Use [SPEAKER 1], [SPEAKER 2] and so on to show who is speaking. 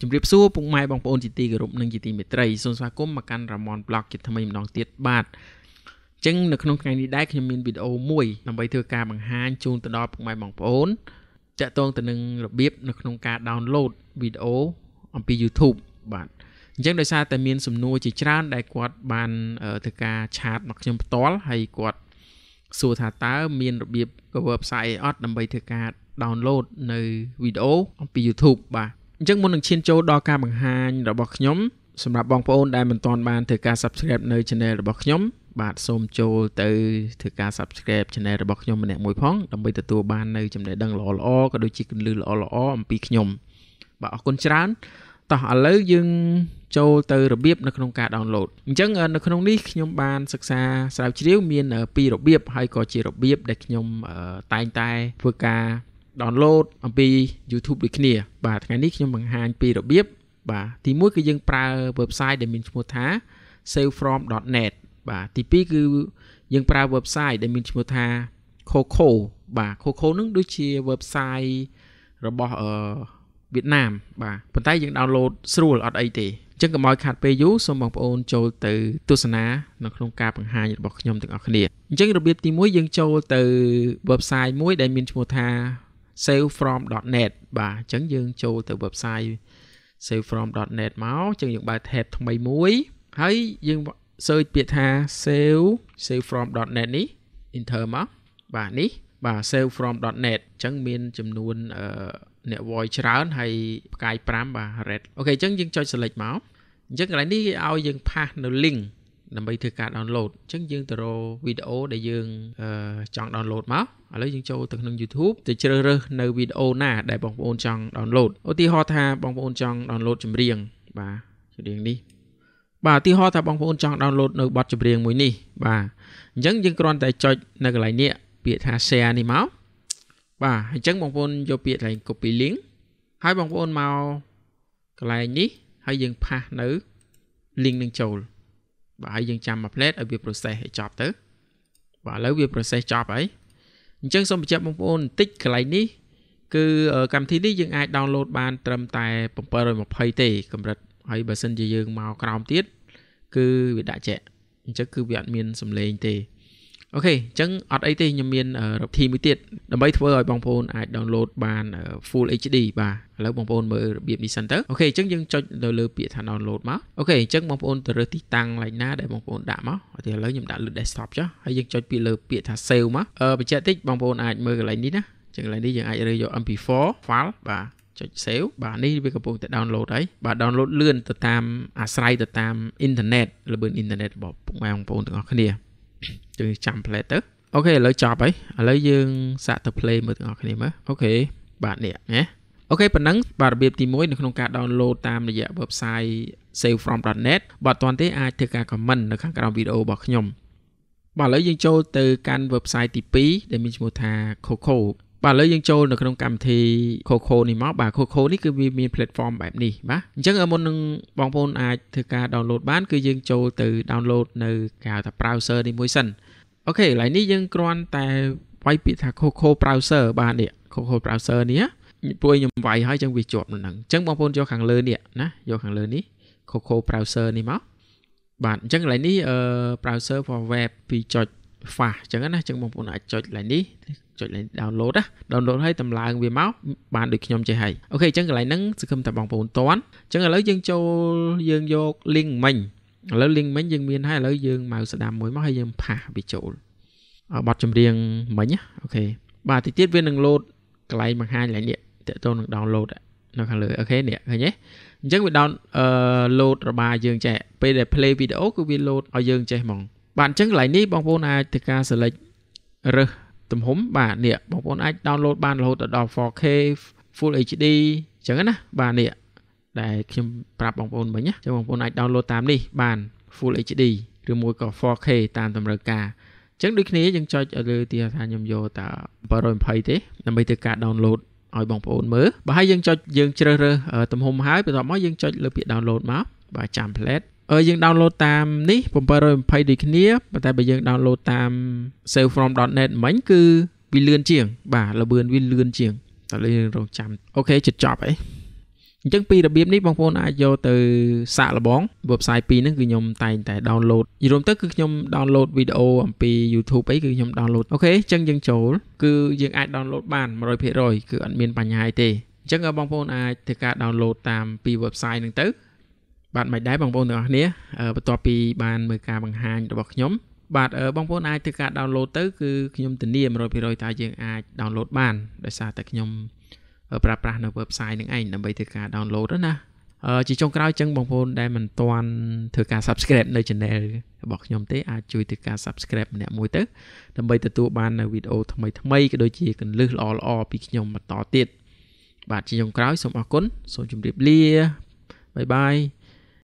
[SPEAKER 1] ជម្រាបសួរពុកម៉ែបងប្អូនជាទីគោរពនិងជាទីមេត្រីសូមស្វាគមន៍មកកាន់ Ramon Blog ជាថ្មីម្ដងទៀតបាទអញ្ចឹងនៅក្នុងថ្ងៃនេះដែរខ្ញុំមានវីដេអូមួយដើម្បីធ្វើការបង្ហាញជូនទៅដល់ពុកម៉ែបងប្អូនតាក់ទងទៅនឹងរបៀបនៅក្នុងការ download វីដេអូអំពី YouTube បាទអញ្ចឹងដោយសារតែមានសំណួរជាច្រើនដែលគាត់បានធ្វើការឆាតមកខ្ញុំផ្ទាល់ហើយគាត់សួរថាតើមានរបៀប website អត់ដើម្បីធ្វើការ download នៅវីដេអូអំពី YouTube បាទអញ្ចឹងមុននឹងឈានចូលដល់ការបង្ហាញរបស់ខ្ញុំសម្រាប់បងប្អូនដែលមិនទាន់បានធ្វើការ Subscribe នៅ Channel របស់ខ្ញុំបាទសូមចូលទៅធ្វើការ Subscribe Channel របស់ខ្ញុំម្នាក់មួយផងដើម្បីទទួលបាននៅចំណេះដឹងល្អៗក៏ដូចជាគន្លឹះល្អៗអំពីខ្ញុំបាទអរគុណច្រើនតោះឥឡូវយើងចូលទៅរបៀបនៅក្នុងការ download អញ្ចឹងនៅក្នុងនេះខ្ញុំបានសិក្សាស្រាវជ្រាវមានពីររបៀបហើយក៏ជារបៀបដែលខ្ញុំតែងតែធ្វើការ download អំពី YouTube ដូចគ្នាបាទថ្ងៃនេះខ្ញុំបង្ហាញពីរបៀបបាទទី1គឺយើងប្រើ website ដែលមានឈ្មោះថា savefrom.net បាទទី2គឺយើងប្រើ website ដែលមានឈ្មោះថា Coco បាទ Coco នឹងដូចជា website របស់អឺវៀតណាមបាទប៉ុន្តែយើង download ស្រួលអត់អីទេអញ្ចឹងកុំឲ្យខាត់ពេលយូរសូមបងប្អូនចូលទៅទស្សនានៅក្នុងការបង្ហាញរបស់ខ្ញុំទាំងអស់គ្នាអញ្ចឹងរបៀបទី1យើងចូលទៅ website មួយដែលមានឈ្មោះថា savefrom.net បាទអញ្ចឹងយើងចូលទៅ website savefrom.net មកអញ្ចឹងយើងបើក tab ថ្មីមួយហើយយើង search ពាក្យថា save savefrom.net នេះ enter មកបាទនេះបាទ savefrom.net អញ្ចឹងមានចំនួនអ្នក void ច្រើនហើយផ្កាយ5បាទ red អូខេអញ្ចឹងយើងចុច select មកអញ្ចឹងកន្លែងនេះគេឲ្យយើងផាសនៅ link ដើម្បីធ្វើការ download អញ្ចឹងយើងទៅរកវីដេអូដែលយើងចង់ download មកឥឡូវយើងចូលទៅក្នុង YouTube ទៅជ្រើសរើសនៅវីដេអូណាដែលបងប្អូនចង់ download ឧទាហរណ៍ថាបងប្អូនចង់ download ចម្រៀងបាទចម្រៀងនេះបាទឧទាហរណ៍ថាបងប្អូនចង់ download នៅបទចម្រៀងមួយនេះបាទអញ្ចឹងយើងគ្រាន់តែចុចនៅកន្លែងនេះពាក្យថា share នេះមកបាទអញ្ចឹងបងប្អូនយកពាក្យថា copy link ហើយបងប្អូនមកកន្លែងនេះហើយយើងផាសនៅ link នឹងចូលបាទហើយយើងចាំមួយផ្លេតឲ្យវា process ឲ្យចប់ទៅបាទឥឡូវវា process ចប់ហើយអញ្ចឹងសូមបញ្ជាក់បងប្អូនបន្តិចកន្លែងនេះគឺកម្មវិធីនេះយើងអាច download បាន ត្រឹមតែ720ទេកម្រិតហើយបើសិនជាយើងមកក្រោមទៀតគឺវាដាក់ចែកអញ្ចឹងគឺវាអត់មានសម្លេងទេអូខេអញ្ចឹងអត់អីទេខ្ញុំមានរបធីមួយទៀតដើម្បីធ្វើឲ្យបងប្អូនអាច download បាន full HD បាទឥឡូវបងប្អូនមើលរបៀបនេះសិនទៅអូខេអញ្ចឹងយើងចុចនៅលើពាក្យថា download មកអូខេអញ្ចឹងបងប្អូនទៅរើសទីតាំងឡើងណាដែលបងប្អូនដាក់មកឥឡូវខ្ញុំដាក់លើ desktop ចុះហើយយើងចុចពីលើពាក្យថា save មកអឺបញ្ជាក់តិចបងប្អូនអាចមើលកន្លែងនេះណាចឹងកន្លែងនេះយើងអាចរើសយក MP4 file បាទចុច save បាទនេះវាកំពុងតែ download ហើយបាទ download លឿនទៅតាមអាស្រ័យទៅតាមអ៊ីនធឺណិតលបឿនអ៊ីនធឺណិតរបស់ពុកម៉ែបងប្អូនទាំងអស់គ្នាយើងចាំ play ទៅអូខេឥឡូវចប់ហើយឥឡូវយើង សាកទៅ play មើលទាំងអស់គ្នាមើលអូខេបាទនេះណាអូខេប៉ុណ្ណឹងបាទរបៀបទី1នៅក្នុងការ download តាមរយៈ website savefrom.net បើអត់ទាន់ទេ អាចធ្វើការ comment នៅខាងក្រោមវីដេអូរបស់ខ្ញុំបាទឥឡូវយើងចូលទៅកាន់ website ទី2ដែលមានឈ្មោះថា coco បាទឥឡូវយើងចូលនៅក្នុងកម្មវិធី Coco នេះមកបាទ Coco នេះគឺវាមាន platform បែបនេះបាទអញ្ចឹងមុននឹងបងប្អូនអាចធ្វើការ download បាន គឺយើងចូលទៅ download នៅគេហៅថា browser នេះមួយសិនអូខេឥឡូវនេះយើងគ្រាន់តែវាយពាក្យថា Coco browser បាទនេះ Coco browser នេះពួកខ្ញុំវាយហើយអញ្ចឹងវាជាប់នឹងហ្នឹងអញ្ចឹងបងប្អូនយកខាងលើនេះណាយកខាងលើនេះ Coco browser នេះមកបាទអញ្ចឹងឥឡូវនេះ browser for web 2.0ខ្វះអញ្ចឹងណាអញ្ចឹងបងប្អូនអាចចុច line នេះចុច line download ណា download ហើយតម្លើងវាមកបានដូចខ្ញុំចេះហើយអូខេអញ្ចឹងកន្លែងហ្នឹងសង្ឃឹមតែបងប្អូនតាន់អញ្ចឹងឥឡូវយើងចូលយើងយក link មិញឥឡូវ link មិញយើងមានហើយឥឡូវយើងមកស្ដាប់មួយមកហើយយើងផាសវាចូលបတ်ចម្រៀងមិញអូខេបាទតិចទៀតវានឹង load កន្លែងបង្ហាញឡើងនេះតទៅនឹង download នៅខាងលើអូខេនេះឃើញទេអញ្ចឹងវា down អឺ load របស់យើងចេះពេលដែល play video គឺវា load ឲ្យយើងចេះហ្មងបាទអញ្ចឹងកន្លែងនេះបងប្អូនអាចធ្វើការ select រើសទំហំបាទនេះបងប្អូនអាច download បានរហូតដល់ 4K Full HD អញ្ចឹងណាបាទនេះដែលខ្ញុំប្រាប់បងប្អូនមិញណាអញ្ចឹងបងប្អូនអាច download តាមនេះបាន Full HD ឬមួយក៏ 4K តាមតម្រូវការអញ្ចឹងដូចគ្នាយើងចុចលើទីថាខ្ញុំយកតា720ទេដើម្បីធ្វើការ download ឲ្យបងប្អូនមើលបើហើយយើងចុចយើងជ្រើសរើសទំហំហើយបន្ទាប់មកយើងចុចលើពាក្យ download មកបាទចាំ plate យើង download តាមនេះ720ដូចគ្នាប៉ុន្តែបើយើង download តាម save from.net មិញគឺវាលឿនជាងបាទលឿនវាលឿនជាងតែយើងរងចាំអូខេជិតចប់ហើយអញ្ចឹងពីរបៀបនេះបងប្អូនអាចយកទៅសាកល្បង website ពីរហ្នឹងគឺខ្ញុំតែងតែ download យល់ទៅគឺខ្ញុំ download វីដេអូអំពី YouTube អីគឺខ្ញុំ download អូខេអញ្ចឹងយើងចូលគឺយើងអាច download បាន100%គឺអត់មានបញ្ហាទេអញ្ចឹងបងប្អូនអាចធ្វើការ download តាមពី website ហ្នឹងទៅបាទមិនដែរបងប្អូនទាំងអស់គ្នាបន្ទាប់ពី បានមើលការបង្ហាញរបស់ខ្ញុំ បាទបងប្អូនអាចធ្វើការ download ទៅគឺខ្ញុំធានា100%ថាយើងអាច download បានដោយសារតែខ្ញុំប្រើប្រាស់នៅ website នឹងឯងដើម្បីធ្វើការ download ណាជាចុងក្រោយចឹងបងប្អូនដែលមិនទាន់ធ្វើការ subscribe នៅ channel របស់ខ្ញុំទេអាចជួយធ្វើការ subscribe ម្នាក់មួយទៅដើម្បីទទួលបាននៅវីដេអូថ្មី ថ្មីក៏ដូចជាកន្លឹះល្អល្អពីខ្ញុំបន្តទៀតបាទជាចុងក្រោយសូមអរគុណសូមជម្រាបលាបាយបាយ